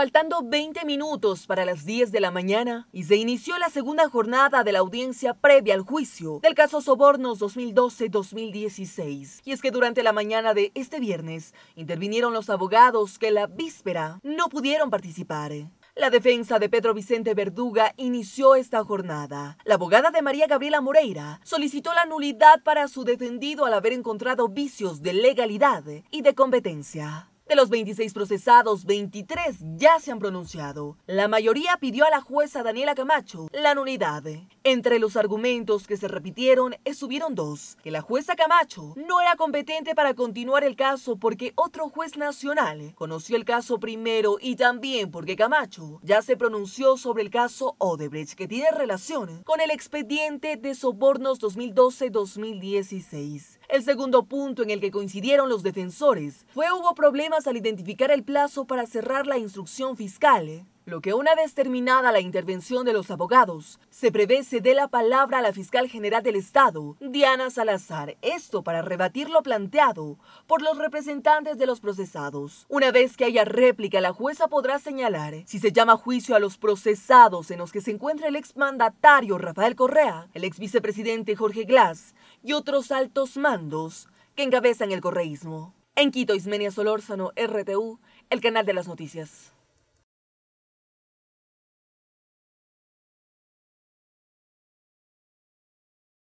faltando 20 minutos para las 10 de la mañana y se inició la segunda jornada de la audiencia previa al juicio del caso Sobornos 2012-2016. Y es que durante la mañana de este viernes intervinieron los abogados que la víspera no pudieron participar. La defensa de Pedro Vicente Verduga inició esta jornada. La abogada de María Gabriela Moreira solicitó la nulidad para su defendido al haber encontrado vicios de legalidad y de competencia. De los 26 procesados, 23 ya se han pronunciado. La mayoría pidió a la jueza Daniela Camacho la nulidad. Entre los argumentos que se repitieron estuvieron dos, que la jueza Camacho no era competente para continuar el caso porque otro juez nacional conoció el caso primero y también porque Camacho ya se pronunció sobre el caso Odebrecht que tiene relación con el expediente de sobornos 2012-2016. El segundo punto en el que coincidieron los defensores fue hubo problemas al identificar el plazo para cerrar la instrucción fiscal, ¿eh? lo que una vez terminada la intervención de los abogados, se prevé se dé la palabra a la fiscal general del Estado, Diana Salazar, esto para rebatir lo planteado por los representantes de los procesados. Una vez que haya réplica, la jueza podrá señalar ¿eh? si se llama juicio a los procesados en los que se encuentra el exmandatario Rafael Correa, el exvicepresidente Jorge Glass y otros altos mandos que encabezan el correísmo. En Quito, Ismenia Solórzano, RTU, el canal de las noticias.